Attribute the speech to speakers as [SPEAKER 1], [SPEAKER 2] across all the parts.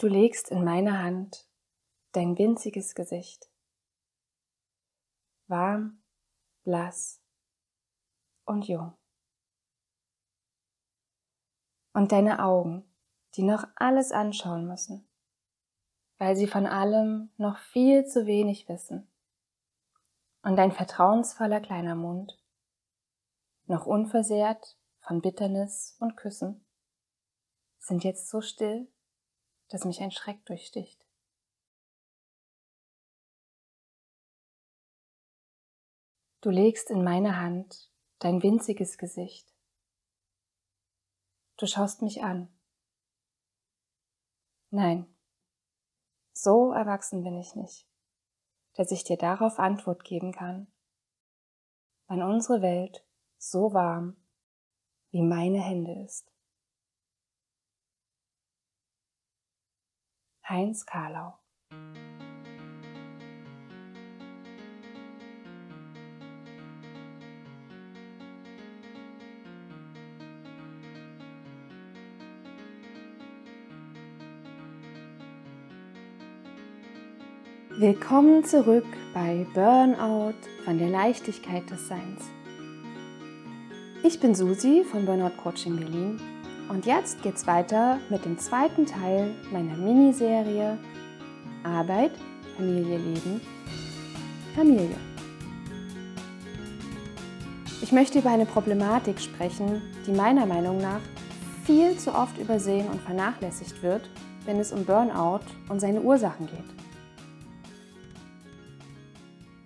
[SPEAKER 1] Du legst in meine Hand dein winziges Gesicht, warm, blass und jung. Und deine Augen, die noch alles anschauen müssen, weil sie von allem noch viel zu wenig wissen. Und dein vertrauensvoller kleiner Mund, noch unversehrt von Bitternis und Küssen, sind jetzt so still dass mich ein Schreck durchsticht. Du legst in meine Hand dein winziges Gesicht. Du schaust mich an. Nein, so erwachsen bin ich nicht, dass ich dir darauf Antwort geben kann, wann unsere Welt so warm wie meine Hände ist. Heinz Karlau. Willkommen zurück bei Burnout von der Leichtigkeit des Seins. Ich bin Susi von Burnout Coaching Berlin und jetzt geht's weiter mit dem zweiten Teil meiner Miniserie Arbeit, Familie, Leben, Familie. Ich möchte über eine Problematik sprechen, die meiner Meinung nach viel zu oft übersehen und vernachlässigt wird, wenn es um Burnout und seine Ursachen geht.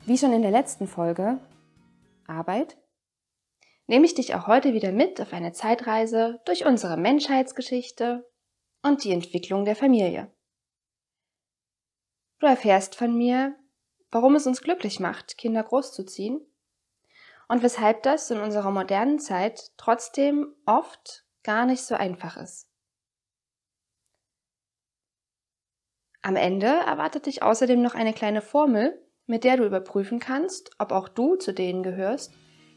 [SPEAKER 1] Wie schon in der letzten Folge, Arbeit, nehme ich dich auch heute wieder mit auf eine Zeitreise durch unsere Menschheitsgeschichte und die Entwicklung der Familie. Du erfährst von mir, warum es uns glücklich macht, Kinder großzuziehen und weshalb das in unserer modernen Zeit trotzdem oft gar nicht so einfach ist. Am Ende erwartet dich außerdem noch eine kleine Formel, mit der du überprüfen kannst, ob auch du zu denen gehörst,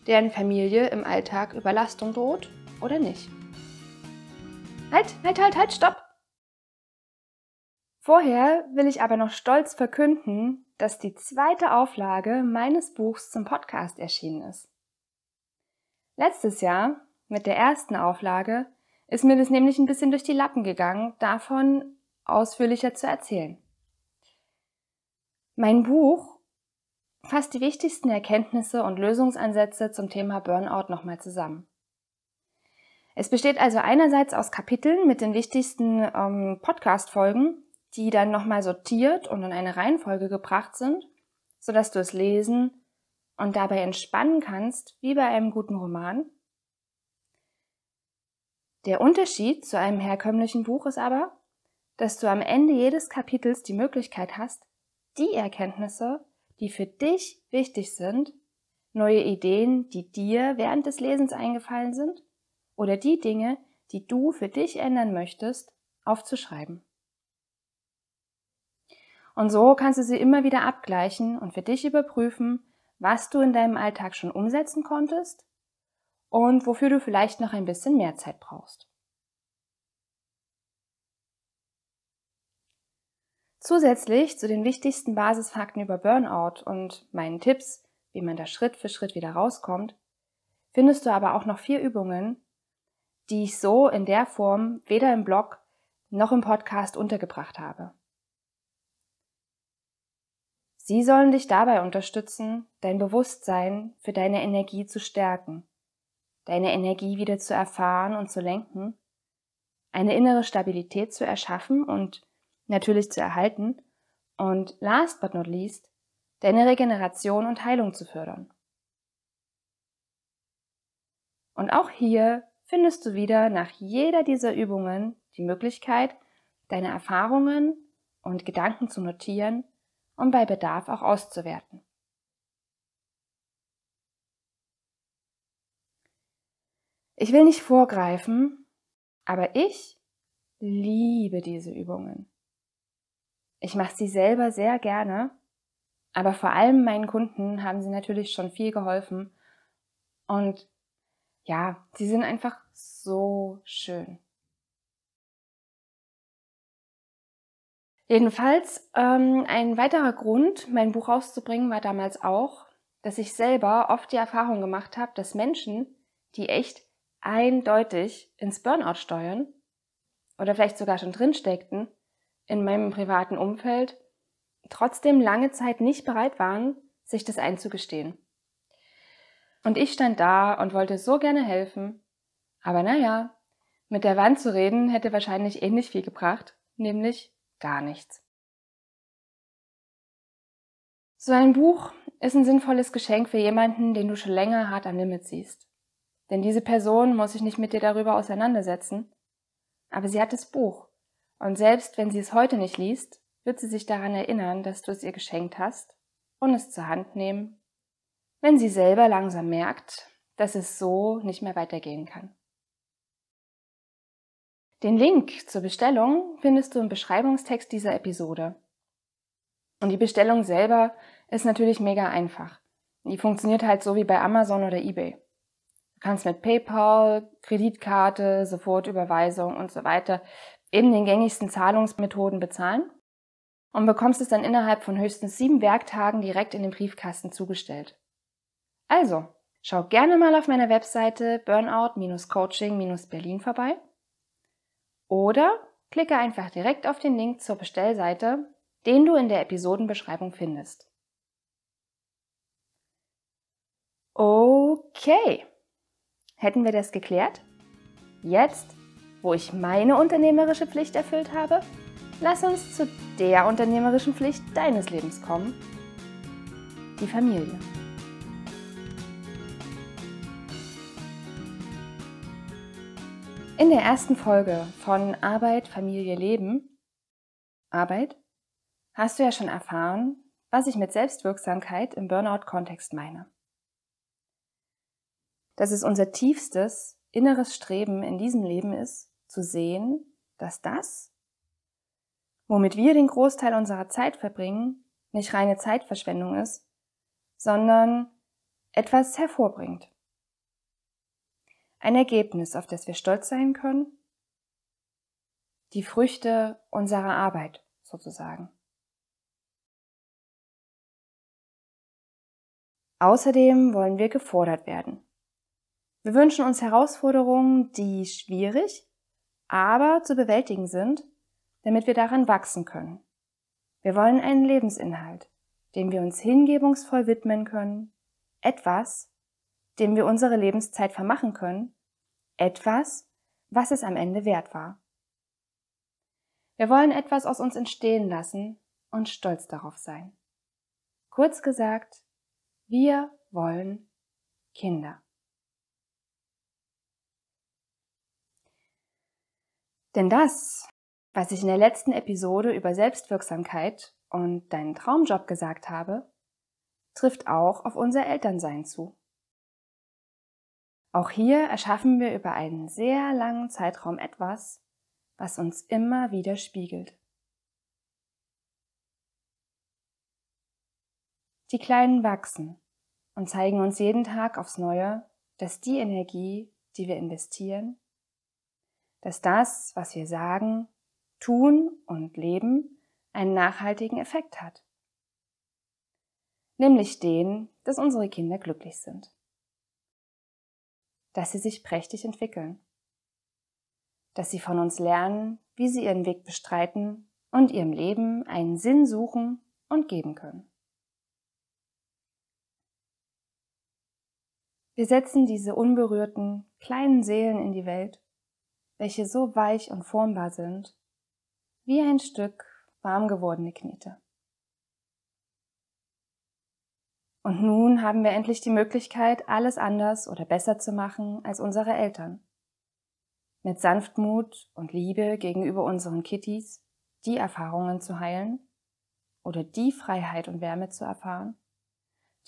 [SPEAKER 1] deren Familie im Alltag Überlastung droht oder nicht. Halt, halt, halt, halt, stopp! Vorher will ich aber noch stolz verkünden, dass die zweite Auflage meines Buchs zum Podcast erschienen ist. Letztes Jahr, mit der ersten Auflage, ist mir das nämlich ein bisschen durch die Lappen gegangen, davon ausführlicher zu erzählen. Mein Buch fasst die wichtigsten Erkenntnisse und Lösungsansätze zum Thema Burnout nochmal zusammen. Es besteht also einerseits aus Kapiteln mit den wichtigsten ähm, Podcast-Folgen, die dann nochmal sortiert und in eine Reihenfolge gebracht sind, sodass du es lesen und dabei entspannen kannst, wie bei einem guten Roman. Der Unterschied zu einem herkömmlichen Buch ist aber, dass du am Ende jedes Kapitels die Möglichkeit hast, die Erkenntnisse die für dich wichtig sind, neue Ideen, die dir während des Lesens eingefallen sind oder die Dinge, die du für dich ändern möchtest, aufzuschreiben. Und so kannst du sie immer wieder abgleichen und für dich überprüfen, was du in deinem Alltag schon umsetzen konntest und wofür du vielleicht noch ein bisschen mehr Zeit brauchst. Zusätzlich zu den wichtigsten Basisfakten über Burnout und meinen Tipps, wie man da Schritt für Schritt wieder rauskommt, findest du aber auch noch vier Übungen, die ich so in der Form weder im Blog noch im Podcast untergebracht habe. Sie sollen dich dabei unterstützen, dein Bewusstsein für deine Energie zu stärken, deine Energie wieder zu erfahren und zu lenken, eine innere Stabilität zu erschaffen und natürlich zu erhalten und last but not least, deine Regeneration und Heilung zu fördern. Und auch hier findest du wieder nach jeder dieser Übungen die Möglichkeit, deine Erfahrungen und Gedanken zu notieren und bei Bedarf auch auszuwerten. Ich will nicht vorgreifen, aber ich liebe diese Übungen. Ich mache sie selber sehr gerne, aber vor allem meinen Kunden haben sie natürlich schon viel geholfen. Und ja, sie sind einfach so schön. Jedenfalls, ähm, ein weiterer Grund, mein Buch rauszubringen, war damals auch, dass ich selber oft die Erfahrung gemacht habe, dass Menschen, die echt eindeutig ins Burnout steuern oder vielleicht sogar schon drin steckten, in meinem privaten Umfeld trotzdem lange Zeit nicht bereit waren, sich das einzugestehen. Und ich stand da und wollte so gerne helfen, aber naja, mit der Wand zu reden hätte wahrscheinlich ähnlich eh viel gebracht, nämlich gar nichts. So ein Buch ist ein sinnvolles Geschenk für jemanden, den du schon länger hart am Limit siehst. Denn diese Person muss sich nicht mit dir darüber auseinandersetzen, aber sie hat das Buch und selbst wenn sie es heute nicht liest, wird sie sich daran erinnern, dass du es ihr geschenkt hast und es zur Hand nehmen, wenn sie selber langsam merkt, dass es so nicht mehr weitergehen kann. Den Link zur Bestellung findest du im Beschreibungstext dieser Episode. Und die Bestellung selber ist natürlich mega einfach. Die funktioniert halt so wie bei Amazon oder eBay. Du kannst mit PayPal, Kreditkarte, Sofortüberweisung und so weiter eben den gängigsten Zahlungsmethoden bezahlen und bekommst es dann innerhalb von höchstens sieben Werktagen direkt in den Briefkasten zugestellt. Also, schau gerne mal auf meiner Webseite burnout-coaching-berlin vorbei oder klicke einfach direkt auf den Link zur Bestellseite, den du in der Episodenbeschreibung findest. Okay, hätten wir das geklärt? Jetzt wo ich meine unternehmerische Pflicht erfüllt habe? Lass uns zu der unternehmerischen Pflicht deines Lebens kommen, die Familie. In der ersten Folge von Arbeit, Familie, Leben, Arbeit, hast du ja schon erfahren, was ich mit Selbstwirksamkeit im Burnout-Kontext meine. Dass es unser tiefstes inneres Streben in diesem Leben ist, zu sehen, dass das, womit wir den Großteil unserer Zeit verbringen, nicht reine Zeitverschwendung ist, sondern etwas hervorbringt. Ein Ergebnis, auf das wir stolz sein können, die Früchte unserer Arbeit sozusagen. Außerdem wollen wir gefordert werden. Wir wünschen uns Herausforderungen, die schwierig, aber zu bewältigen sind, damit wir daran wachsen können. Wir wollen einen Lebensinhalt, dem wir uns hingebungsvoll widmen können, etwas, dem wir unsere Lebenszeit vermachen können, etwas, was es am Ende wert war. Wir wollen etwas aus uns entstehen lassen und stolz darauf sein. Kurz gesagt, wir wollen Kinder. Denn das, was ich in der letzten Episode über Selbstwirksamkeit und deinen Traumjob gesagt habe, trifft auch auf unser Elternsein zu. Auch hier erschaffen wir über einen sehr langen Zeitraum etwas, was uns immer wieder spiegelt. Die Kleinen wachsen und zeigen uns jeden Tag aufs Neue, dass die Energie, die wir investieren, dass das, was wir sagen, tun und leben, einen nachhaltigen Effekt hat. Nämlich den, dass unsere Kinder glücklich sind. Dass sie sich prächtig entwickeln. Dass sie von uns lernen, wie sie ihren Weg bestreiten und ihrem Leben einen Sinn suchen und geben können. Wir setzen diese unberührten kleinen Seelen in die Welt welche so weich und formbar sind, wie ein Stück warm gewordene Knete. Und nun haben wir endlich die Möglichkeit, alles anders oder besser zu machen als unsere Eltern. Mit Sanftmut und Liebe gegenüber unseren Kitties die Erfahrungen zu heilen oder die Freiheit und Wärme zu erfahren,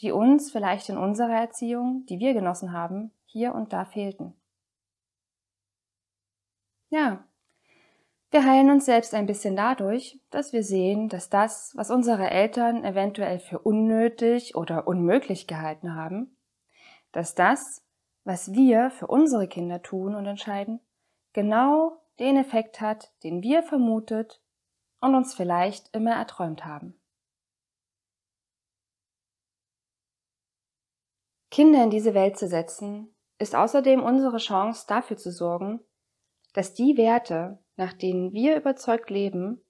[SPEAKER 1] die uns vielleicht in unserer Erziehung, die wir genossen haben, hier und da fehlten. Ja, wir heilen uns selbst ein bisschen dadurch, dass wir sehen, dass das, was unsere Eltern eventuell für unnötig oder unmöglich gehalten haben, dass das, was wir für unsere Kinder tun und entscheiden, genau den Effekt hat, den wir vermutet und uns vielleicht immer erträumt haben. Kinder in diese Welt zu setzen, ist außerdem unsere Chance dafür zu sorgen, dass die Werte, nach denen wir überzeugt leben,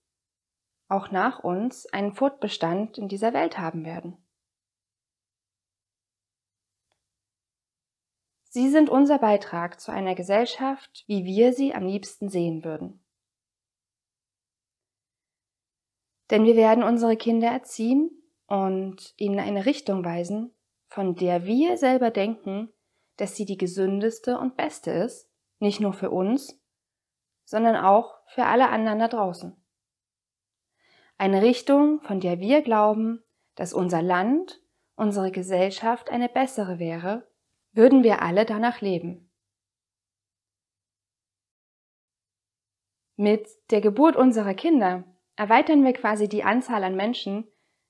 [SPEAKER 1] auch nach uns einen Fortbestand in dieser Welt haben werden. Sie sind unser Beitrag zu einer Gesellschaft, wie wir sie am liebsten sehen würden. Denn wir werden unsere Kinder erziehen und ihnen eine Richtung weisen, von der wir selber denken, dass sie die gesündeste und beste ist, nicht nur für uns, sondern auch für alle anderen da draußen. Eine Richtung, von der wir glauben, dass unser Land, unsere Gesellschaft eine bessere wäre, würden wir alle danach leben. Mit der Geburt unserer Kinder erweitern wir quasi die Anzahl an Menschen,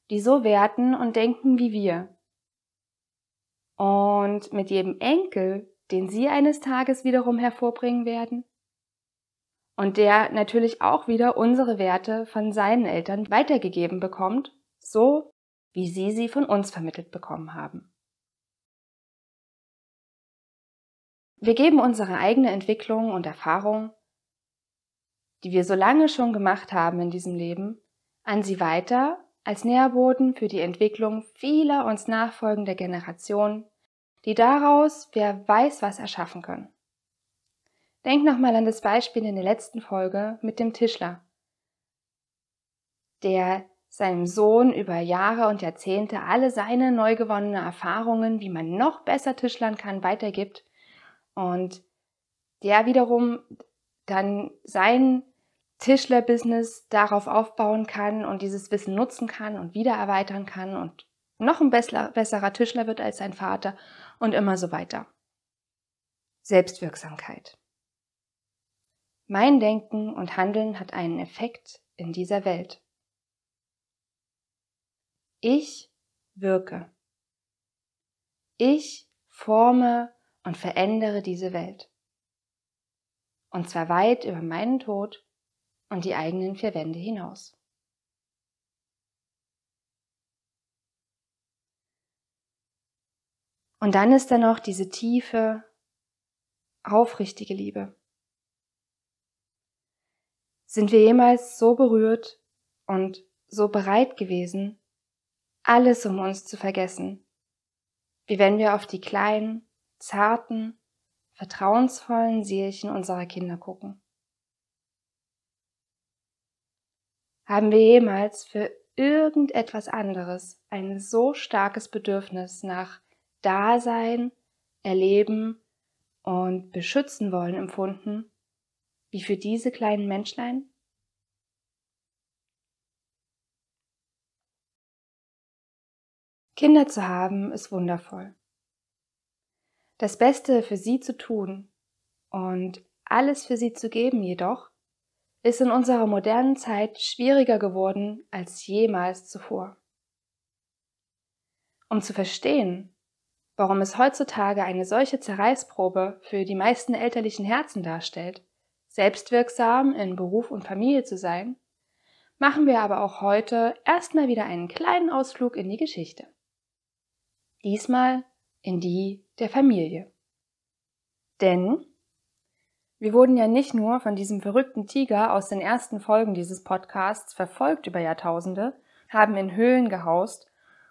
[SPEAKER 1] die so werten und denken wie wir. Und mit jedem Enkel, den sie eines Tages wiederum hervorbringen werden, und der natürlich auch wieder unsere Werte von seinen Eltern weitergegeben bekommt, so wie sie sie von uns vermittelt bekommen haben. Wir geben unsere eigene Entwicklung und Erfahrung, die wir so lange schon gemacht haben in diesem Leben, an sie weiter als Nährboden für die Entwicklung vieler uns nachfolgender Generationen, die daraus wer weiß was erschaffen können. Denk nochmal an das Beispiel in der letzten Folge mit dem Tischler, der seinem Sohn über Jahre und Jahrzehnte alle seine neu gewonnenen Erfahrungen, wie man noch besser Tischlern kann, weitergibt und der wiederum dann sein Tischler-Business darauf aufbauen kann und dieses Wissen nutzen kann und wieder erweitern kann und noch ein besserer Tischler wird als sein Vater und immer so weiter. Selbstwirksamkeit. Mein Denken und Handeln hat einen Effekt in dieser Welt. Ich wirke. Ich forme und verändere diese Welt. Und zwar weit über meinen Tod und die eigenen vier Wände hinaus. Und dann ist da noch diese tiefe, aufrichtige Liebe. Sind wir jemals so berührt und so bereit gewesen, alles um uns zu vergessen, wie wenn wir auf die kleinen, zarten, vertrauensvollen Seelchen unserer Kinder gucken? Haben wir jemals für irgendetwas anderes ein so starkes Bedürfnis nach Dasein, Erleben und Beschützen wollen empfunden, wie für diese kleinen Menschlein? Kinder zu haben ist wundervoll. Das Beste für sie zu tun und alles für sie zu geben jedoch, ist in unserer modernen Zeit schwieriger geworden als jemals zuvor. Um zu verstehen, warum es heutzutage eine solche Zerreißprobe für die meisten elterlichen Herzen darstellt, selbstwirksam in Beruf und Familie zu sein, machen wir aber auch heute erstmal wieder einen kleinen Ausflug in die Geschichte. Diesmal in die der Familie. Denn wir wurden ja nicht nur von diesem verrückten Tiger aus den ersten Folgen dieses Podcasts verfolgt über Jahrtausende, haben in Höhlen gehaust,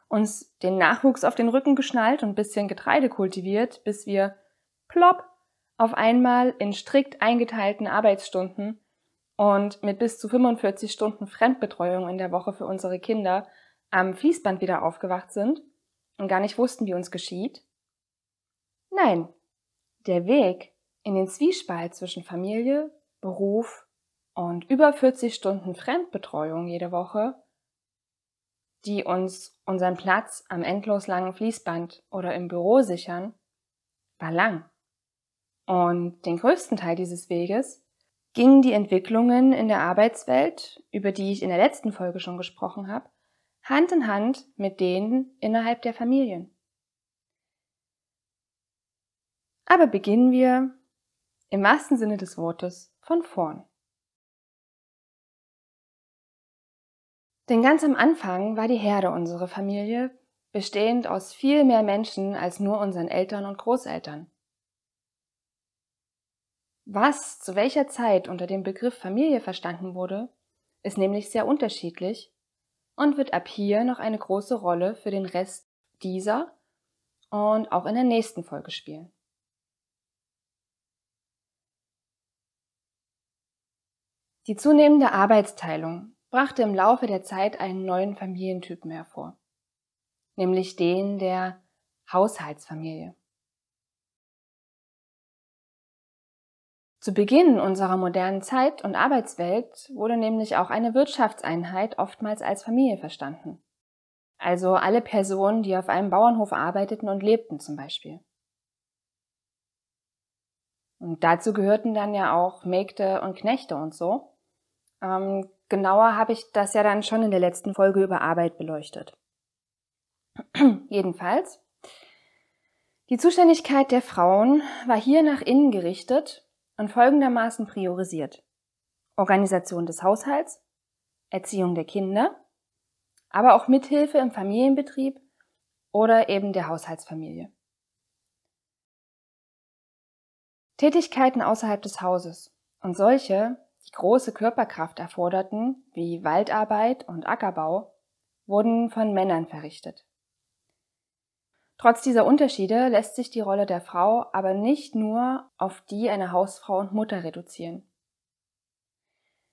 [SPEAKER 1] uns den Nachwuchs auf den Rücken geschnallt und bisschen Getreide kultiviert, bis wir plopp auf einmal in strikt eingeteilten Arbeitsstunden und mit bis zu 45 Stunden Fremdbetreuung in der Woche für unsere Kinder am Fließband wieder aufgewacht sind und gar nicht wussten, wie uns geschieht? Nein, der Weg in den Zwiespalt zwischen Familie, Beruf und über 40 Stunden Fremdbetreuung jede Woche, die uns unseren Platz am endlos langen Fließband oder im Büro sichern, war lang und den größten Teil dieses Weges gingen die Entwicklungen in der Arbeitswelt, über die ich in der letzten Folge schon gesprochen habe, Hand in Hand mit denen innerhalb der Familien. Aber beginnen wir im wahrsten Sinne des Wortes von vorn. Denn ganz am Anfang war die Herde unsere Familie, bestehend aus viel mehr Menschen als nur unseren Eltern und Großeltern. Was zu welcher Zeit unter dem Begriff Familie verstanden wurde, ist nämlich sehr unterschiedlich und wird ab hier noch eine große Rolle für den Rest dieser und auch in der nächsten Folge spielen. Die zunehmende Arbeitsteilung brachte im Laufe der Zeit einen neuen Familientypen hervor, nämlich den der Haushaltsfamilie. Zu Beginn unserer modernen Zeit und Arbeitswelt wurde nämlich auch eine Wirtschaftseinheit oftmals als Familie verstanden. Also alle Personen, die auf einem Bauernhof arbeiteten und lebten zum Beispiel. Und dazu gehörten dann ja auch Mägde und Knechte und so. Ähm, genauer habe ich das ja dann schon in der letzten Folge über Arbeit beleuchtet. Jedenfalls, die Zuständigkeit der Frauen war hier nach innen gerichtet und folgendermaßen priorisiert. Organisation des Haushalts, Erziehung der Kinder, aber auch Mithilfe im Familienbetrieb oder eben der Haushaltsfamilie. Tätigkeiten außerhalb des Hauses und solche, die große Körperkraft erforderten, wie Waldarbeit und Ackerbau, wurden von Männern verrichtet. Trotz dieser Unterschiede lässt sich die Rolle der Frau aber nicht nur auf die einer Hausfrau und Mutter reduzieren.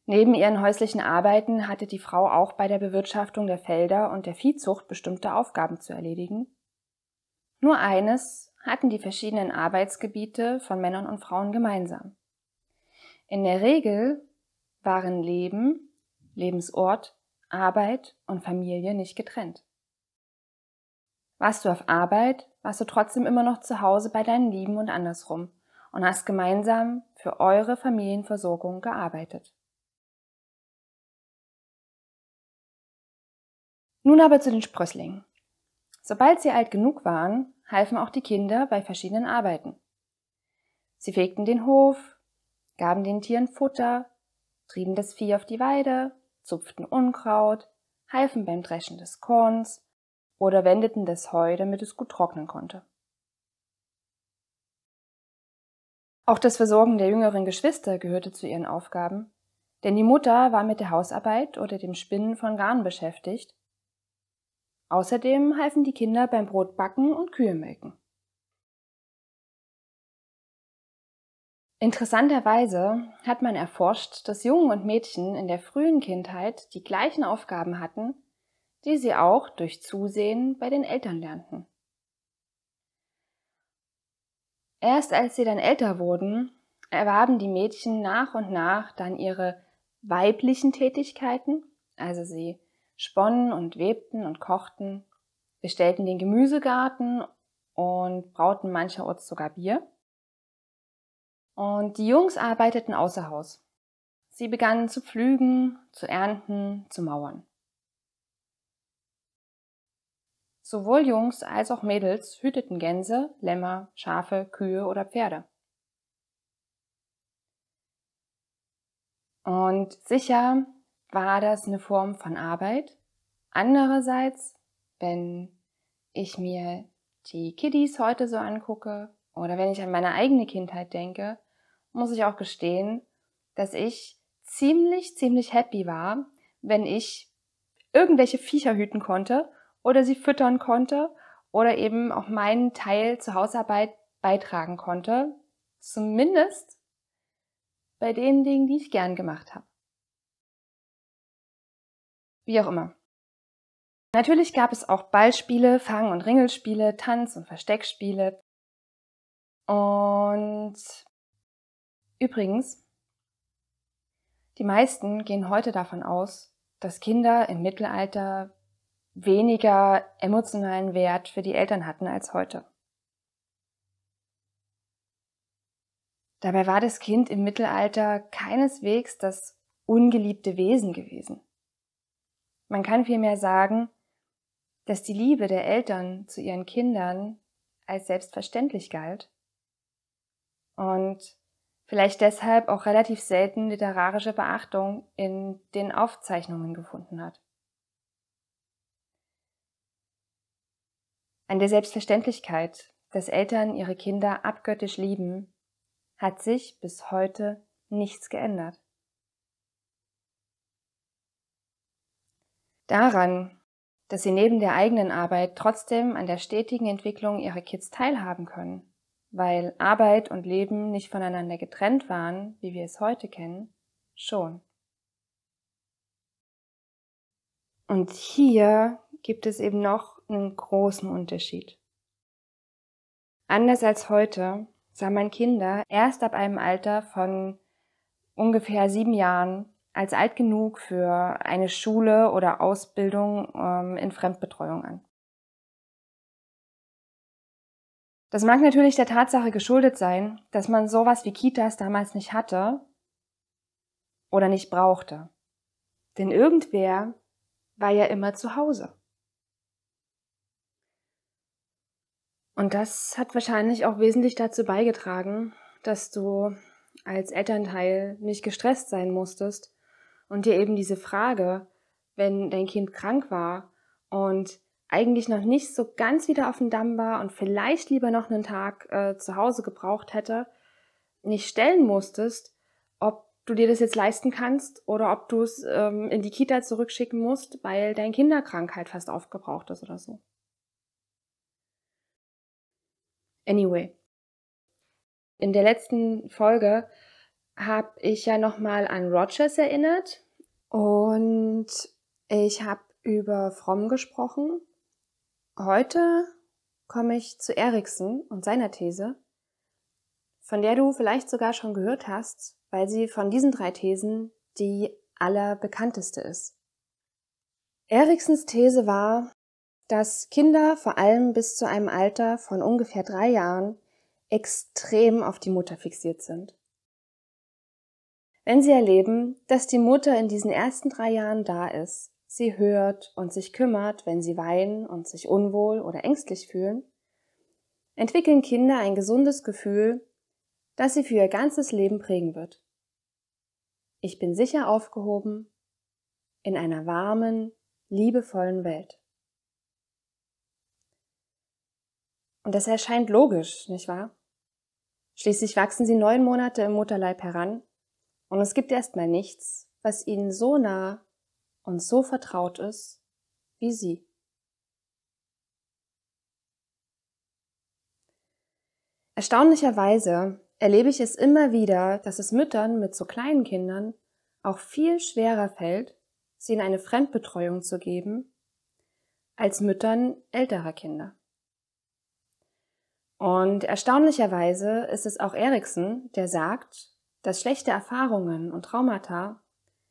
[SPEAKER 1] Neben ihren häuslichen Arbeiten hatte die Frau auch bei der Bewirtschaftung der Felder und der Viehzucht bestimmte Aufgaben zu erledigen. Nur eines hatten die verschiedenen Arbeitsgebiete von Männern und Frauen gemeinsam. In der Regel waren Leben, Lebensort, Arbeit und Familie nicht getrennt. Warst du auf Arbeit, warst du trotzdem immer noch zu Hause bei deinen Lieben und andersrum und hast gemeinsam für eure Familienversorgung gearbeitet. Nun aber zu den Sprösslingen. Sobald sie alt genug waren, halfen auch die Kinder bei verschiedenen Arbeiten. Sie fegten den Hof, gaben den Tieren Futter, trieben das Vieh auf die Weide, zupften Unkraut, halfen beim Dreschen des Korns, oder wendeten das Heu, damit es gut trocknen konnte. Auch das Versorgen der jüngeren Geschwister gehörte zu ihren Aufgaben, denn die Mutter war mit der Hausarbeit oder dem Spinnen von Garn beschäftigt. Außerdem halfen die Kinder beim Brotbacken und Kühe melken. Interessanterweise hat man erforscht, dass Jungen und Mädchen in der frühen Kindheit die gleichen Aufgaben hatten die sie auch durch Zusehen bei den Eltern lernten. Erst als sie dann älter wurden, erwarben die Mädchen nach und nach dann ihre weiblichen Tätigkeiten, also sie sponnen und webten und kochten, bestellten den Gemüsegarten und brauten mancherorts sogar Bier. Und die Jungs arbeiteten außer Haus. Sie begannen zu pflügen, zu ernten, zu mauern. Sowohl Jungs als auch Mädels hüteten Gänse, Lämmer, Schafe, Kühe oder Pferde. Und sicher war das eine Form von Arbeit. Andererseits, wenn ich mir die Kiddies heute so angucke oder wenn ich an meine eigene Kindheit denke, muss ich auch gestehen, dass ich ziemlich, ziemlich happy war, wenn ich irgendwelche Viecher hüten konnte oder sie füttern konnte oder eben auch meinen Teil zur Hausarbeit beitragen konnte. Zumindest bei den Dingen, die ich gern gemacht habe. Wie auch immer. Natürlich gab es auch Ballspiele, Fang- und Ringelspiele, Tanz- und Versteckspiele. Und übrigens, die meisten gehen heute davon aus, dass Kinder im Mittelalter weniger emotionalen Wert für die Eltern hatten als heute. Dabei war das Kind im Mittelalter keineswegs das ungeliebte Wesen gewesen. Man kann vielmehr sagen, dass die Liebe der Eltern zu ihren Kindern als selbstverständlich galt und vielleicht deshalb auch relativ selten literarische Beachtung in den Aufzeichnungen gefunden hat. An der Selbstverständlichkeit, dass Eltern ihre Kinder abgöttisch lieben, hat sich bis heute nichts geändert. Daran, dass sie neben der eigenen Arbeit trotzdem an der stetigen Entwicklung ihrer Kids teilhaben können, weil Arbeit und Leben nicht voneinander getrennt waren, wie wir es heute kennen, schon. Und hier gibt es eben noch einen großen Unterschied. Anders als heute sah man Kinder erst ab einem Alter von ungefähr sieben Jahren als alt genug für eine Schule oder Ausbildung ähm, in Fremdbetreuung an. Das mag natürlich der Tatsache geschuldet sein, dass man sowas wie Kitas damals nicht hatte oder nicht brauchte. Denn irgendwer war ja immer zu Hause. Und das hat wahrscheinlich auch wesentlich dazu beigetragen, dass du als Elternteil nicht gestresst sein musstest und dir eben diese Frage, wenn dein Kind krank war und eigentlich noch nicht so ganz wieder auf dem Damm war und vielleicht lieber noch einen Tag äh, zu Hause gebraucht hätte, nicht stellen musstest, ob du dir das jetzt leisten kannst oder ob du es ähm, in die Kita zurückschicken musst, weil dein Kinderkrankheit fast aufgebraucht ist oder so. Anyway, in der letzten Folge habe ich ja nochmal an Rogers erinnert und ich habe über Fromm gesprochen. Heute komme ich zu Eriksen und seiner These, von der du vielleicht sogar schon gehört hast, weil sie von diesen drei Thesen die allerbekannteste ist. Eriksens These war, dass Kinder vor allem bis zu einem Alter von ungefähr drei Jahren extrem auf die Mutter fixiert sind. Wenn sie erleben, dass die Mutter in diesen ersten drei Jahren da ist, sie hört und sich kümmert, wenn sie weinen und sich unwohl oder ängstlich fühlen, entwickeln Kinder ein gesundes Gefühl, das sie für ihr ganzes Leben prägen wird. Ich bin sicher aufgehoben in einer warmen, liebevollen Welt. Und das erscheint logisch, nicht wahr? Schließlich wachsen sie neun Monate im Mutterleib heran und es gibt erstmal nichts, was ihnen so nah und so vertraut ist wie sie. Erstaunlicherweise erlebe ich es immer wieder, dass es Müttern mit so kleinen Kindern auch viel schwerer fällt, sie in eine Fremdbetreuung zu geben, als Müttern älterer Kinder. Und erstaunlicherweise ist es auch Erikson, der sagt, dass schlechte Erfahrungen und Traumata,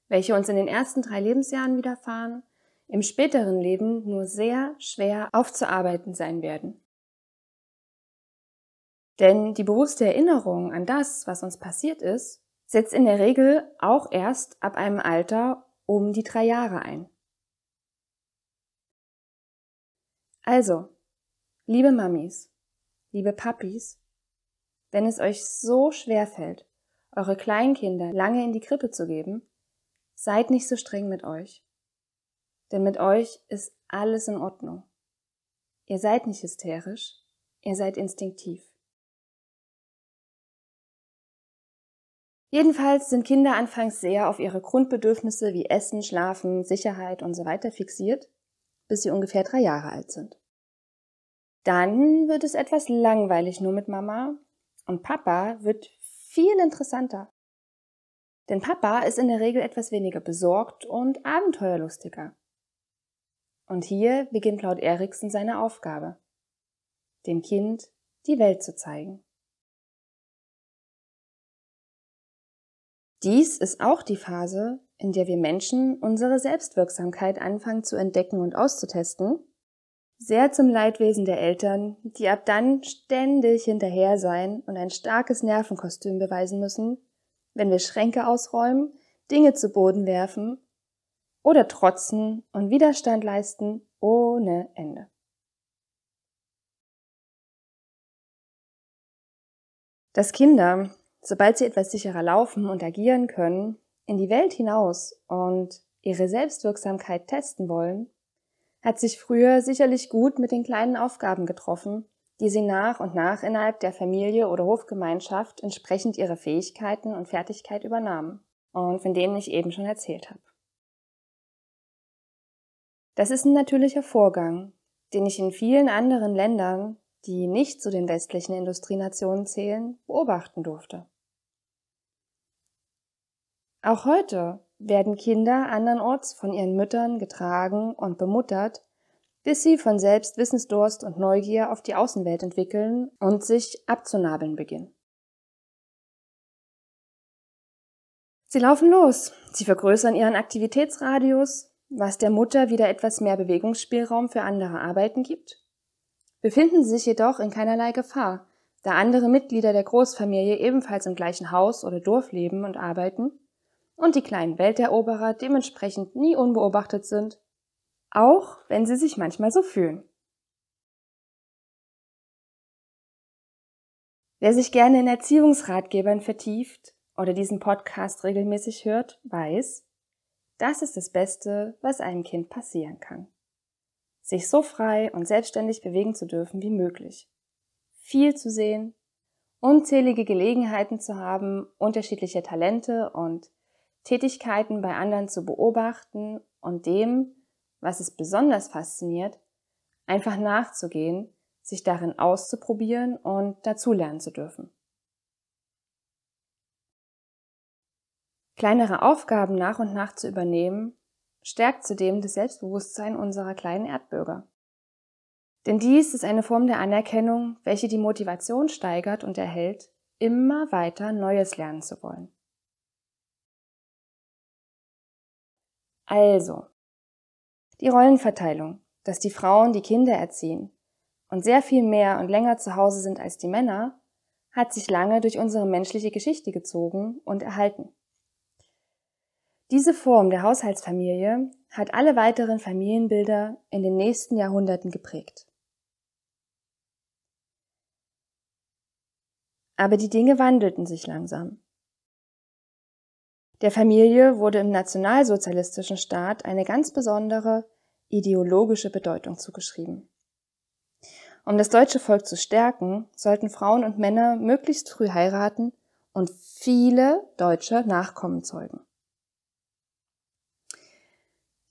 [SPEAKER 1] welche uns in den ersten drei Lebensjahren widerfahren, im späteren Leben nur sehr schwer aufzuarbeiten sein werden. Denn die bewusste Erinnerung an das, was uns passiert ist, setzt in der Regel auch erst ab einem Alter um die drei Jahre ein. Also, liebe Mamis, liebe Papis, wenn es euch so schwer fällt, eure Kleinkinder lange in die Krippe zu geben, seid nicht so streng mit euch. Denn mit euch ist alles in Ordnung. Ihr seid nicht hysterisch, ihr seid instinktiv. Jedenfalls sind Kinder anfangs sehr auf ihre Grundbedürfnisse wie Essen, Schlafen, Sicherheit und So weiter fixiert, bis sie ungefähr drei Jahre alt sind dann wird es etwas langweilig nur mit Mama und Papa wird viel interessanter. Denn Papa ist in der Regel etwas weniger besorgt und abenteuerlustiger. Und hier beginnt laut Eriksen seine Aufgabe, dem Kind die Welt zu zeigen. Dies ist auch die Phase, in der wir Menschen unsere Selbstwirksamkeit anfangen zu entdecken und auszutesten sehr zum Leidwesen der Eltern, die ab dann ständig hinterher sein und ein starkes Nervenkostüm beweisen müssen, wenn wir Schränke ausräumen, Dinge zu Boden werfen oder trotzen und Widerstand leisten ohne Ende. Dass Kinder, sobald sie etwas sicherer laufen und agieren können, in die Welt hinaus und ihre Selbstwirksamkeit testen wollen, hat sich früher sicherlich gut mit den kleinen Aufgaben getroffen, die sie nach und nach innerhalb der Familie oder Hofgemeinschaft entsprechend ihrer Fähigkeiten und Fertigkeit übernahmen und von denen ich eben schon erzählt habe. Das ist ein natürlicher Vorgang, den ich in vielen anderen Ländern, die nicht zu den westlichen Industrienationen zählen, beobachten durfte. Auch heute werden Kinder andernorts von ihren Müttern getragen und bemuttert, bis sie von selbst Wissensdurst und Neugier auf die Außenwelt entwickeln und sich abzunabeln beginnen. Sie laufen los, sie vergrößern ihren Aktivitätsradius, was der Mutter wieder etwas mehr Bewegungsspielraum für andere Arbeiten gibt, befinden sich jedoch in keinerlei Gefahr, da andere Mitglieder der Großfamilie ebenfalls im gleichen Haus oder Dorf leben und arbeiten und die kleinen Welteroberer dementsprechend nie unbeobachtet sind, auch wenn sie sich manchmal so fühlen. Wer sich gerne in Erziehungsratgebern vertieft oder diesen Podcast regelmäßig hört, weiß, das ist das Beste, was einem Kind passieren kann. Sich so frei und selbstständig bewegen zu dürfen wie möglich. Viel zu sehen, unzählige Gelegenheiten zu haben, unterschiedliche Talente und Tätigkeiten bei anderen zu beobachten und dem, was es besonders fasziniert, einfach nachzugehen, sich darin auszuprobieren und dazulernen zu dürfen. Kleinere Aufgaben nach und nach zu übernehmen, stärkt zudem das Selbstbewusstsein unserer kleinen Erdbürger. Denn dies ist eine Form der Anerkennung, welche die Motivation steigert und erhält, immer weiter Neues lernen zu wollen. Also, die Rollenverteilung, dass die Frauen die Kinder erziehen und sehr viel mehr und länger zu Hause sind als die Männer, hat sich lange durch unsere menschliche Geschichte gezogen und erhalten. Diese Form der Haushaltsfamilie hat alle weiteren Familienbilder in den nächsten Jahrhunderten geprägt. Aber die Dinge wandelten sich langsam. Der Familie wurde im nationalsozialistischen Staat eine ganz besondere ideologische Bedeutung zugeschrieben. Um das deutsche Volk zu stärken, sollten Frauen und Männer möglichst früh heiraten und viele deutsche Nachkommen zeugen.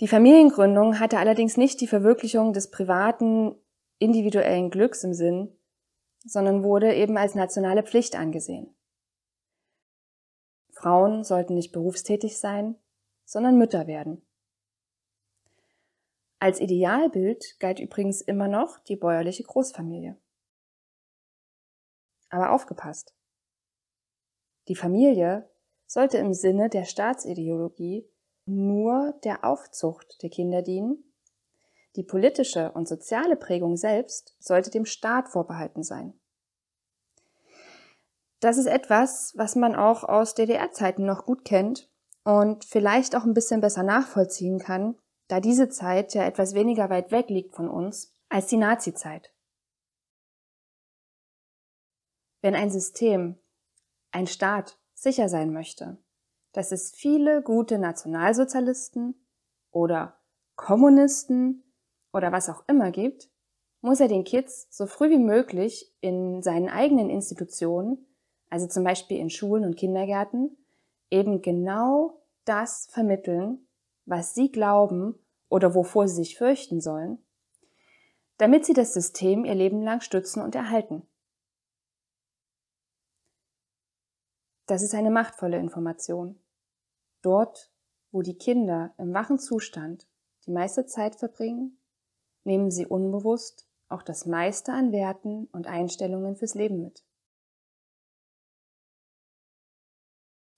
[SPEAKER 1] Die Familiengründung hatte allerdings nicht die Verwirklichung des privaten, individuellen Glücks im Sinn, sondern wurde eben als nationale Pflicht angesehen. Frauen sollten nicht berufstätig sein, sondern Mütter werden. Als Idealbild galt übrigens immer noch die bäuerliche Großfamilie. Aber aufgepasst. Die Familie sollte im Sinne der Staatsideologie nur der Aufzucht der Kinder dienen. Die politische und soziale Prägung selbst sollte dem Staat vorbehalten sein. Das ist etwas, was man auch aus DDR-Zeiten noch gut kennt und vielleicht auch ein bisschen besser nachvollziehen kann, da diese Zeit ja etwas weniger weit weg liegt von uns als die Nazi-Zeit. Wenn ein System, ein Staat sicher sein möchte, dass es viele gute Nationalsozialisten oder Kommunisten oder was auch immer gibt, muss er den Kids so früh wie möglich in seinen eigenen Institutionen also zum Beispiel in Schulen und Kindergärten, eben genau das vermitteln, was sie glauben oder wovor sie sich fürchten sollen, damit sie das System ihr Leben lang stützen und erhalten. Das ist eine machtvolle Information. Dort, wo die Kinder im wachen Zustand die meiste Zeit verbringen, nehmen sie unbewusst auch das meiste an Werten und Einstellungen fürs Leben mit.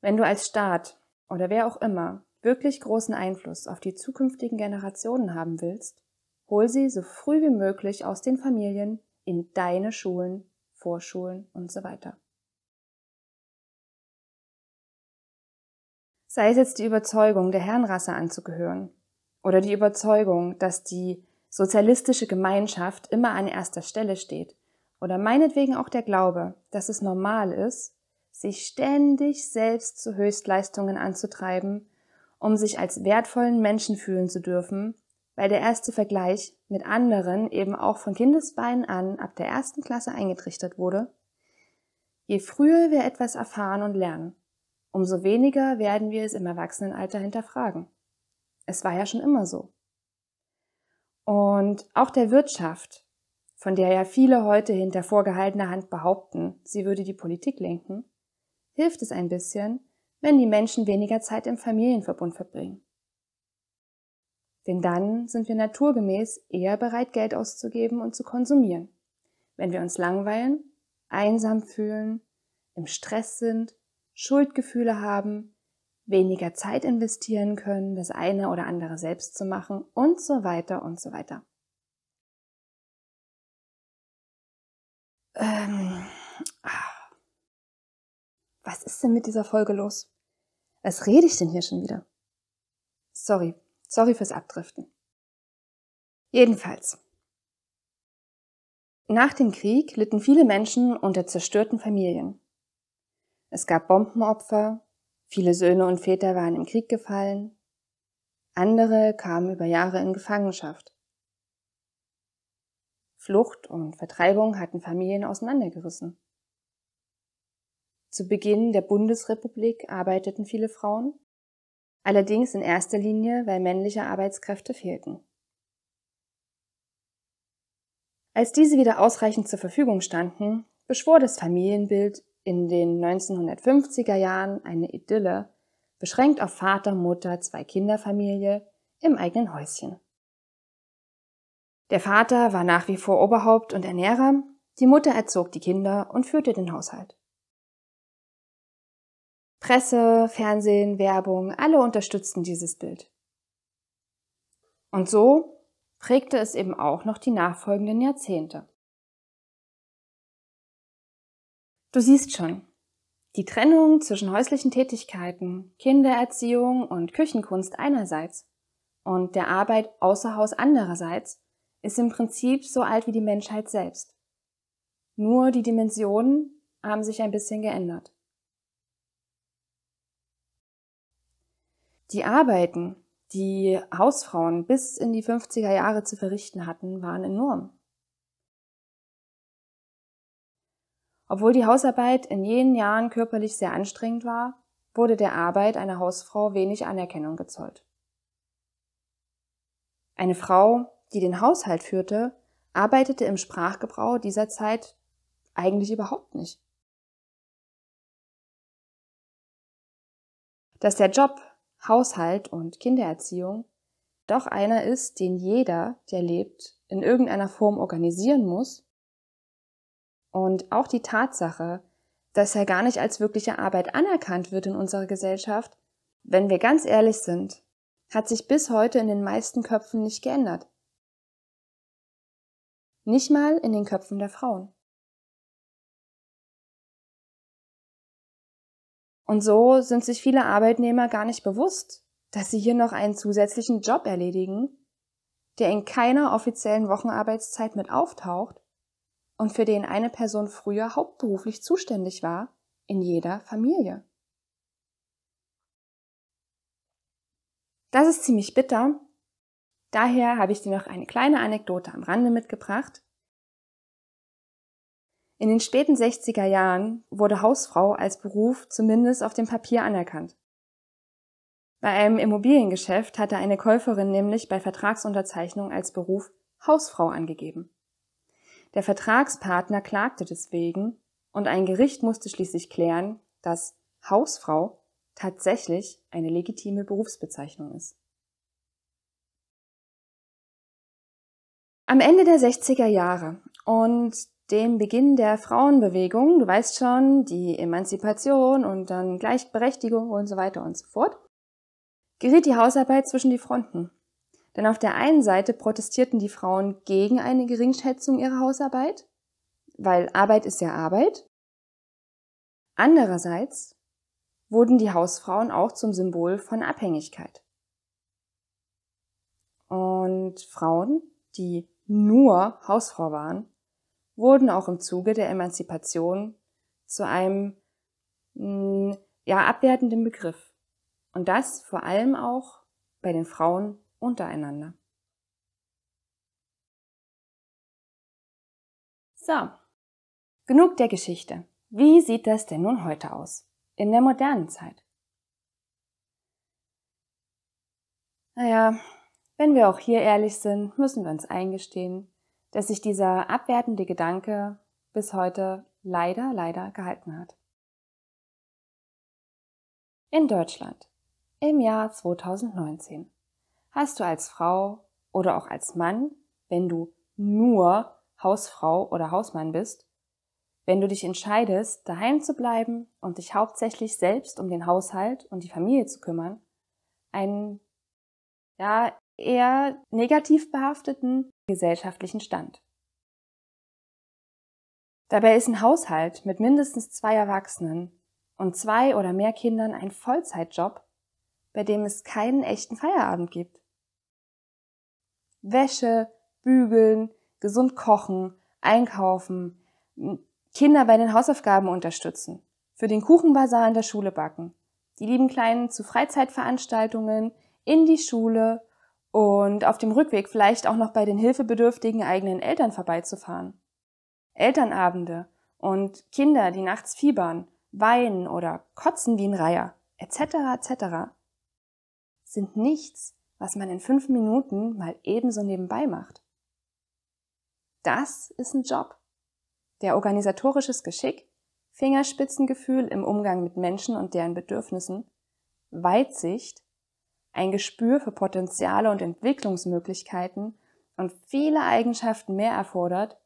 [SPEAKER 1] Wenn du als Staat oder wer auch immer wirklich großen Einfluss auf die zukünftigen Generationen haben willst, hol sie so früh wie möglich aus den Familien in deine Schulen, Vorschulen und so weiter. Sei es jetzt die Überzeugung, der Herrenrasse anzugehören oder die Überzeugung, dass die sozialistische Gemeinschaft immer an erster Stelle steht oder meinetwegen auch der Glaube, dass es normal ist, sich ständig selbst zu Höchstleistungen anzutreiben, um sich als wertvollen Menschen fühlen zu dürfen, weil der erste Vergleich mit anderen eben auch von Kindesbeinen an ab der ersten Klasse eingetrichtert wurde. Je früher wir etwas erfahren und lernen, umso weniger werden wir es im Erwachsenenalter hinterfragen. Es war ja schon immer so. Und auch der Wirtschaft, von der ja viele heute hinter vorgehaltener Hand behaupten, sie würde die Politik lenken, hilft es ein bisschen, wenn die Menschen weniger Zeit im Familienverbund verbringen. Denn dann sind wir naturgemäß eher bereit, Geld auszugeben und zu konsumieren. Wenn wir uns langweilen, einsam fühlen, im Stress sind, Schuldgefühle haben, weniger Zeit investieren können, das eine oder andere selbst zu machen und so weiter und so weiter. Ähm was ist denn mit dieser Folge los? Was rede ich denn hier schon wieder? Sorry, sorry fürs Abdriften. Jedenfalls. Nach dem Krieg litten viele Menschen unter zerstörten Familien. Es gab Bombenopfer, viele Söhne und Väter waren im Krieg gefallen, andere kamen über Jahre in Gefangenschaft. Flucht und Vertreibung hatten Familien auseinandergerissen. Zu Beginn der Bundesrepublik arbeiteten viele Frauen, allerdings in erster Linie, weil männliche Arbeitskräfte fehlten. Als diese wieder ausreichend zur Verfügung standen, beschwor das Familienbild in den 1950er Jahren eine Idylle, beschränkt auf Vater, Mutter, zwei Kinderfamilie im eigenen Häuschen. Der Vater war nach wie vor Oberhaupt und Ernährer, die Mutter erzog die Kinder und führte den Haushalt. Presse, Fernsehen, Werbung, alle unterstützten dieses Bild. Und so prägte es eben auch noch die nachfolgenden Jahrzehnte. Du siehst schon, die Trennung zwischen häuslichen Tätigkeiten, Kindererziehung und Küchenkunst einerseits und der Arbeit außer Haus andererseits ist im Prinzip so alt wie die Menschheit selbst. Nur die Dimensionen haben sich ein bisschen geändert. Die Arbeiten, die Hausfrauen bis in die 50er Jahre zu verrichten hatten, waren enorm. Obwohl die Hausarbeit in jenen Jahren körperlich sehr anstrengend war, wurde der Arbeit einer Hausfrau wenig Anerkennung gezollt. Eine Frau, die den Haushalt führte, arbeitete im Sprachgebrauch dieser Zeit eigentlich überhaupt nicht. Dass der Job Haushalt und Kindererziehung doch einer ist, den jeder, der lebt, in irgendeiner Form organisieren muss. Und auch die Tatsache, dass er gar nicht als wirkliche Arbeit anerkannt wird in unserer Gesellschaft, wenn wir ganz ehrlich sind, hat sich bis heute in den meisten Köpfen nicht geändert. Nicht mal in den Köpfen der Frauen. Und so sind sich viele Arbeitnehmer gar nicht bewusst, dass sie hier noch einen zusätzlichen Job erledigen, der in keiner offiziellen Wochenarbeitszeit mit auftaucht und für den eine Person früher hauptberuflich zuständig war, in jeder Familie. Das ist ziemlich bitter. Daher habe ich dir noch eine kleine Anekdote am Rande mitgebracht, in den späten 60er Jahren wurde Hausfrau als Beruf zumindest auf dem Papier anerkannt. Bei einem Immobiliengeschäft hatte eine Käuferin nämlich bei Vertragsunterzeichnung als Beruf Hausfrau angegeben. Der Vertragspartner klagte deswegen und ein Gericht musste schließlich klären, dass Hausfrau tatsächlich eine legitime Berufsbezeichnung ist. Am Ende der 60er Jahre und den Beginn der Frauenbewegung, du weißt schon, die Emanzipation und dann Gleichberechtigung und so weiter und so fort, geriet die Hausarbeit zwischen die Fronten. Denn auf der einen Seite protestierten die Frauen gegen eine Geringschätzung ihrer Hausarbeit, weil Arbeit ist ja Arbeit. Andererseits wurden die Hausfrauen auch zum Symbol von Abhängigkeit. Und Frauen, die nur Hausfrau waren, wurden auch im Zuge der Emanzipation zu einem mh, hm, ja, abwertenden Begriff. Und das vor allem auch bei den Frauen untereinander. So, genug der Geschichte. Wie sieht das denn nun heute aus? In der modernen Zeit? Naja, wenn wir auch hier ehrlich sind, müssen wir uns eingestehen, dass sich dieser abwertende Gedanke bis heute leider, leider gehalten hat. In Deutschland im Jahr 2019 hast du als Frau oder auch als Mann, wenn du nur Hausfrau oder Hausmann bist, wenn du dich entscheidest, daheim zu bleiben und dich hauptsächlich selbst um den Haushalt und die Familie zu kümmern, einen ja eher negativ behafteten gesellschaftlichen Stand. Dabei ist ein Haushalt mit mindestens zwei Erwachsenen und zwei oder mehr Kindern ein Vollzeitjob, bei dem es keinen echten Feierabend gibt. Wäsche, bügeln, gesund kochen, einkaufen, Kinder bei den Hausaufgaben unterstützen, für den Kuchenbasar in der Schule backen, die lieben Kleinen zu Freizeitveranstaltungen, in die Schule und auf dem Rückweg vielleicht auch noch bei den hilfebedürftigen eigenen Eltern vorbeizufahren. Elternabende und Kinder, die nachts fiebern, weinen oder kotzen wie ein Reiher, etc. etc. sind nichts, was man in fünf Minuten mal ebenso nebenbei macht. Das ist ein Job, der organisatorisches Geschick, Fingerspitzengefühl im Umgang mit Menschen und deren Bedürfnissen, Weitsicht ein Gespür für Potenziale und Entwicklungsmöglichkeiten und viele Eigenschaften mehr erfordert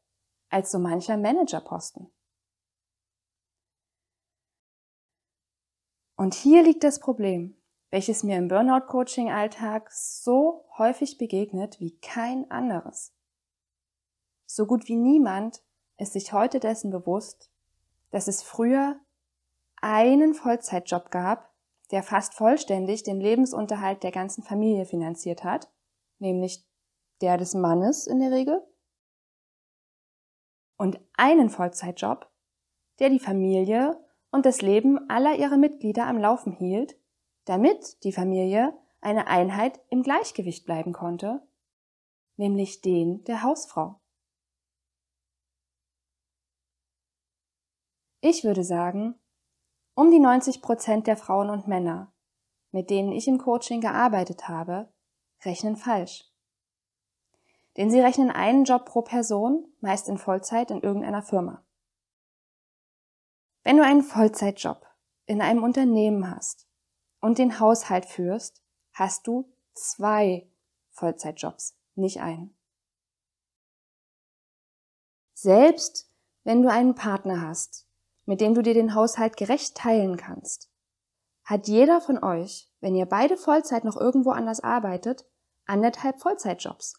[SPEAKER 1] als so mancher Managerposten. Und hier liegt das Problem, welches mir im Burnout-Coaching-Alltag so häufig begegnet wie kein anderes. So gut wie niemand ist sich heute dessen bewusst, dass es früher einen Vollzeitjob gab, der fast vollständig den Lebensunterhalt der ganzen Familie finanziert hat, nämlich der des Mannes in der Regel, und einen Vollzeitjob, der die Familie und das Leben aller ihrer Mitglieder am Laufen hielt, damit die Familie eine Einheit im Gleichgewicht bleiben konnte, nämlich den der Hausfrau. Ich würde sagen, um die 90 Prozent der Frauen und Männer, mit denen ich im Coaching gearbeitet habe, rechnen falsch. Denn sie rechnen einen Job pro Person, meist in Vollzeit in irgendeiner Firma. Wenn du einen Vollzeitjob in einem Unternehmen hast und den Haushalt führst, hast du zwei Vollzeitjobs, nicht einen. Selbst wenn du einen Partner hast, mit dem du dir den Haushalt gerecht teilen kannst. Hat jeder von euch, wenn ihr beide Vollzeit noch irgendwo anders arbeitet, anderthalb Vollzeitjobs.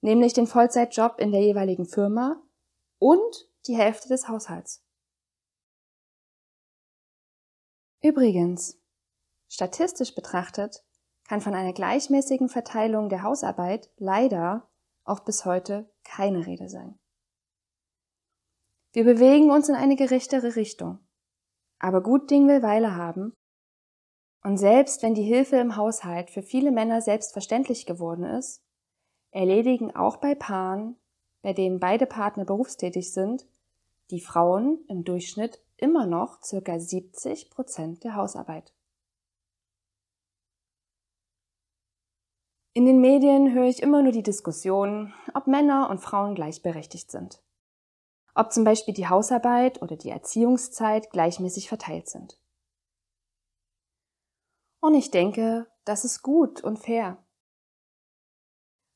[SPEAKER 1] Nämlich den Vollzeitjob in der jeweiligen Firma und die Hälfte des Haushalts. Übrigens, statistisch betrachtet kann von einer gleichmäßigen Verteilung der Hausarbeit leider auch bis heute keine Rede sein. Wir bewegen uns in eine gerechtere Richtung. Aber gut Ding will Weile haben. Und selbst wenn die Hilfe im Haushalt für viele Männer selbstverständlich geworden ist, erledigen auch bei Paaren, bei denen beide Partner berufstätig sind, die Frauen im Durchschnitt immer noch circa 70 Prozent der Hausarbeit. In den Medien höre ich immer nur die Diskussion, ob Männer und Frauen gleichberechtigt sind ob zum Beispiel die Hausarbeit oder die Erziehungszeit gleichmäßig verteilt sind. Und ich denke, das ist gut und fair.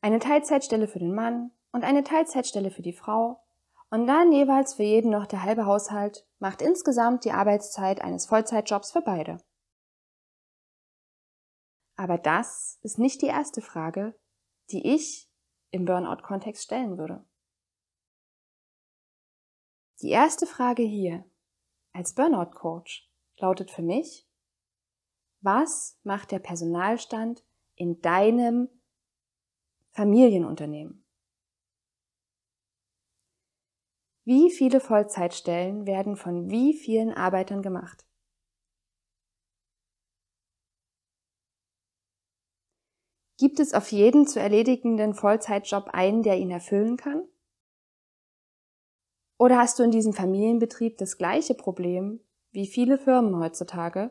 [SPEAKER 1] Eine Teilzeitstelle für den Mann und eine Teilzeitstelle für die Frau und dann jeweils für jeden noch der halbe Haushalt macht insgesamt die Arbeitszeit eines Vollzeitjobs für beide. Aber das ist nicht die erste Frage, die ich im Burnout-Kontext stellen würde. Die erste Frage hier als Burnout Coach lautet für mich, was macht der Personalstand in deinem Familienunternehmen? Wie viele Vollzeitstellen werden von wie vielen Arbeitern gemacht? Gibt es auf jeden zu erledigenden Vollzeitjob einen, der ihn erfüllen kann? Oder hast du in diesem Familienbetrieb das gleiche Problem wie viele Firmen heutzutage?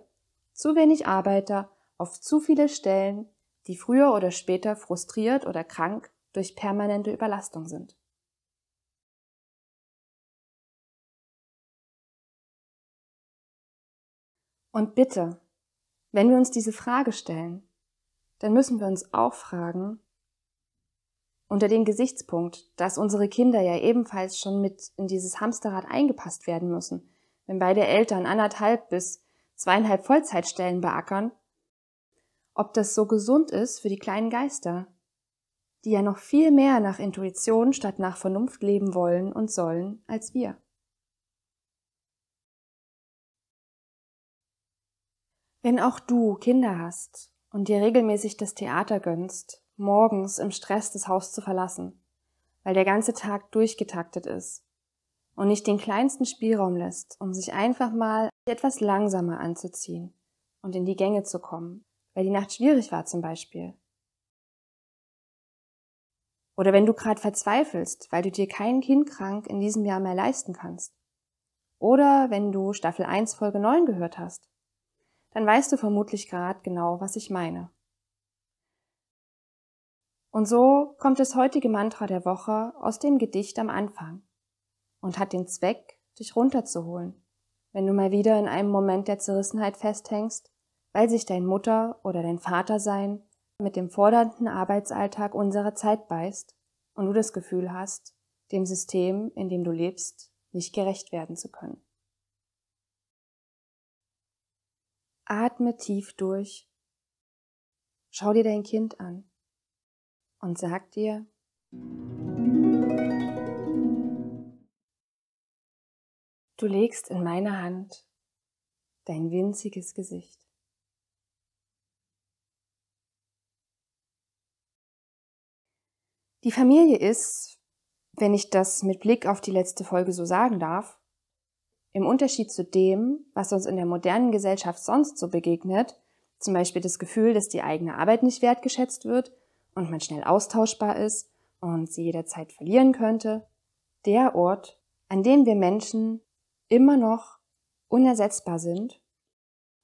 [SPEAKER 1] Zu wenig Arbeiter auf zu viele Stellen, die früher oder später frustriert oder krank durch permanente Überlastung sind. Und bitte, wenn wir uns diese Frage stellen, dann müssen wir uns auch fragen, unter dem Gesichtspunkt, dass unsere Kinder ja ebenfalls schon mit in dieses Hamsterrad eingepasst werden müssen, wenn beide Eltern anderthalb bis zweieinhalb Vollzeitstellen beackern, ob das so gesund ist für die kleinen Geister, die ja noch viel mehr nach Intuition statt nach Vernunft leben wollen und sollen als wir. Wenn auch du Kinder hast und dir regelmäßig das Theater gönnst, morgens im Stress das Haus zu verlassen, weil der ganze Tag durchgetaktet ist und nicht den kleinsten Spielraum lässt, um sich einfach mal etwas langsamer anzuziehen und in die Gänge zu kommen, weil die Nacht schwierig war zum Beispiel. Oder wenn du gerade verzweifelst, weil du dir kein Kind krank in diesem Jahr mehr leisten kannst. Oder wenn du Staffel 1 Folge 9 gehört hast, dann weißt du vermutlich gerade genau, was ich meine. Und so kommt das heutige Mantra der Woche aus dem Gedicht am Anfang und hat den Zweck, dich runterzuholen, wenn du mal wieder in einem Moment der Zerrissenheit festhängst, weil sich dein Mutter oder dein Vater sein mit dem fordernden Arbeitsalltag unserer Zeit beißt und du das Gefühl hast, dem System, in dem du lebst, nicht gerecht werden zu können. Atme tief durch. Schau dir dein Kind an und sag dir, du legst in meine Hand dein winziges Gesicht. Die Familie ist, wenn ich das mit Blick auf die letzte Folge so sagen darf, im Unterschied zu dem, was uns in der modernen Gesellschaft sonst so begegnet, zum Beispiel das Gefühl, dass die eigene Arbeit nicht wertgeschätzt wird und man schnell austauschbar ist und sie jederzeit verlieren könnte, der Ort, an dem wir Menschen immer noch unersetzbar sind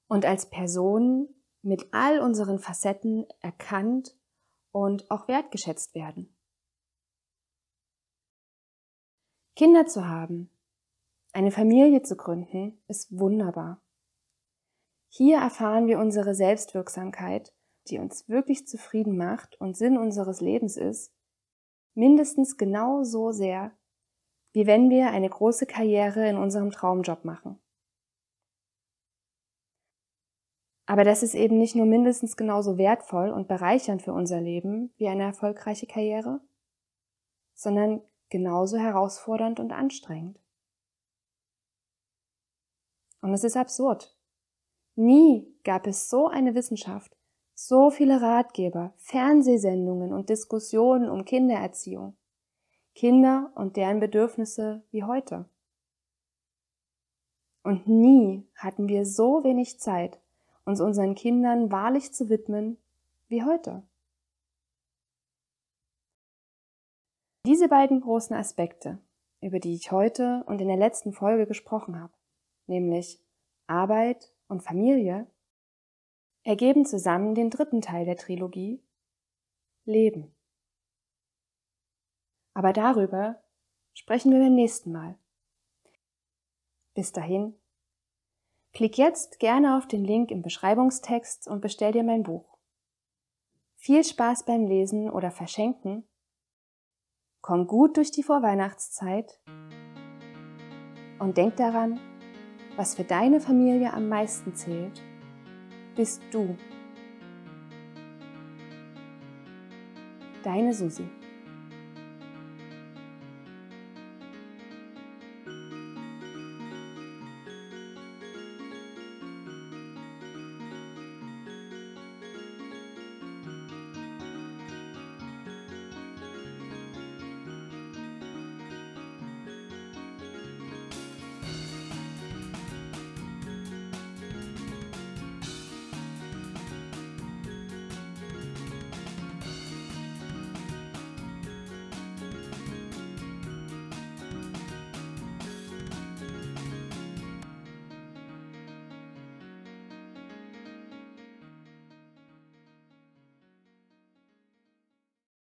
[SPEAKER 1] und als Personen mit all unseren Facetten erkannt und auch wertgeschätzt werden. Kinder zu haben, eine Familie zu gründen, ist wunderbar. Hier erfahren wir unsere Selbstwirksamkeit die uns wirklich zufrieden macht und Sinn unseres Lebens ist, mindestens genau so sehr, wie wenn wir eine große Karriere in unserem Traumjob machen. Aber das ist eben nicht nur mindestens genauso wertvoll und bereichernd für unser Leben wie eine erfolgreiche Karriere, sondern genauso herausfordernd und anstrengend. Und es ist absurd. Nie gab es so eine Wissenschaft, so viele Ratgeber, Fernsehsendungen und Diskussionen um Kindererziehung. Kinder und deren Bedürfnisse wie heute. Und nie hatten wir so wenig Zeit, uns unseren Kindern wahrlich zu widmen wie heute. Diese beiden großen Aspekte, über die ich heute und in der letzten Folge gesprochen habe, nämlich Arbeit und Familie, ergeben zusammen den dritten Teil der Trilogie Leben. Aber darüber sprechen wir beim nächsten Mal. Bis dahin, klick jetzt gerne auf den Link im Beschreibungstext und bestell dir mein Buch. Viel Spaß beim Lesen oder Verschenken. Komm gut durch die Vorweihnachtszeit und denk daran, was für deine Familie am meisten zählt bist du. Deine Susi.